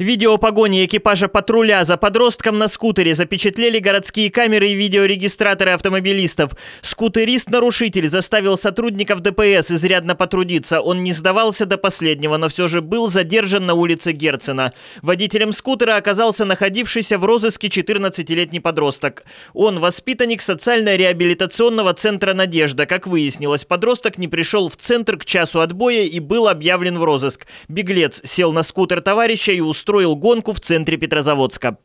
Видео погони экипажа патруля за подростком на скутере запечатлели городские камеры и видеорегистраторы автомобилистов. Скутерист-нарушитель заставил сотрудников ДПС изрядно потрудиться. Он не сдавался до последнего, но все же был задержан на улице Герцена. Водителем скутера оказался находившийся в розыске 14-летний подросток. Он воспитанник социально-реабилитационного центра «Надежда». Как выяснилось, подросток не пришел в центр к часу отбоя и был объявлен в розыск. Беглец сел на скутер товарища и устроил устроил гонку в центре Петрозаводска.